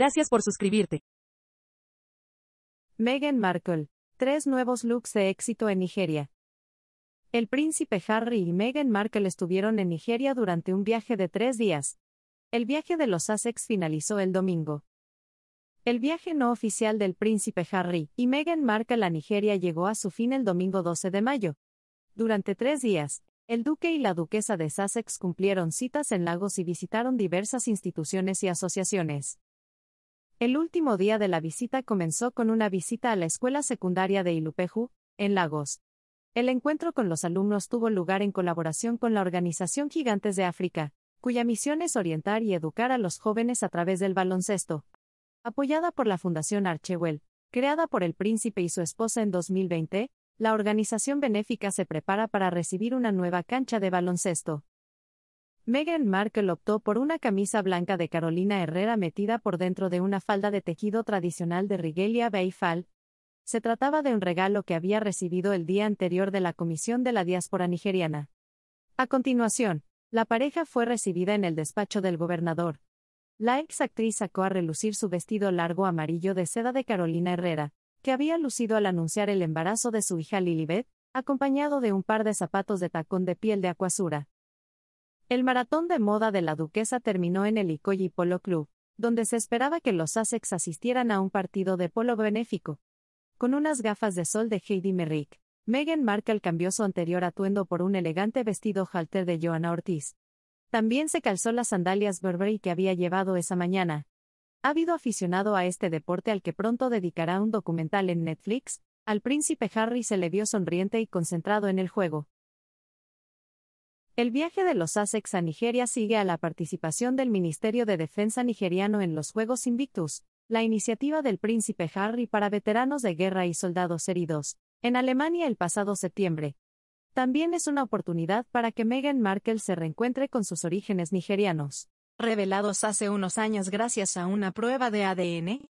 Gracias por suscribirte. Meghan Markle. Tres nuevos looks de éxito en Nigeria. El príncipe Harry y Meghan Markle estuvieron en Nigeria durante un viaje de tres días. El viaje de los Sussex finalizó el domingo. El viaje no oficial del príncipe Harry y Meghan Markle a Nigeria llegó a su fin el domingo 12 de mayo. Durante tres días, el duque y la duquesa de Sussex cumplieron citas en lagos y visitaron diversas instituciones y asociaciones. El último día de la visita comenzó con una visita a la escuela secundaria de Ilupeju, en Lagos. El encuentro con los alumnos tuvo lugar en colaboración con la organización Gigantes de África, cuya misión es orientar y educar a los jóvenes a través del baloncesto. Apoyada por la Fundación Archewell, creada por el príncipe y su esposa en 2020, la organización benéfica se prepara para recibir una nueva cancha de baloncesto. Meghan Markle optó por una camisa blanca de Carolina Herrera metida por dentro de una falda de tejido tradicional de Rigelia Beifal. Se trataba de un regalo que había recibido el día anterior de la Comisión de la Diáspora Nigeriana. A continuación, la pareja fue recibida en el despacho del gobernador. La ex actriz sacó a relucir su vestido largo amarillo de seda de Carolina Herrera, que había lucido al anunciar el embarazo de su hija Lilibet, acompañado de un par de zapatos de tacón de piel de acuasura. El maratón de moda de la duquesa terminó en el Icoyi Polo Club, donde se esperaba que los Asex asistieran a un partido de polo benéfico. Con unas gafas de sol de Heidi Merrick, Meghan Markle cambió su anterior atuendo por un elegante vestido halter de Joanna Ortiz. También se calzó las sandalias Burberry que había llevado esa mañana. Ha habido aficionado a este deporte al que pronto dedicará un documental en Netflix, al príncipe Harry se le vio sonriente y concentrado en el juego. El viaje de los ASEX a Nigeria sigue a la participación del Ministerio de Defensa nigeriano en los Juegos Invictus, la iniciativa del príncipe Harry para veteranos de guerra y soldados heridos, en Alemania el pasado septiembre. También es una oportunidad para que Meghan Markle se reencuentre con sus orígenes nigerianos, revelados hace unos años gracias a una prueba de ADN,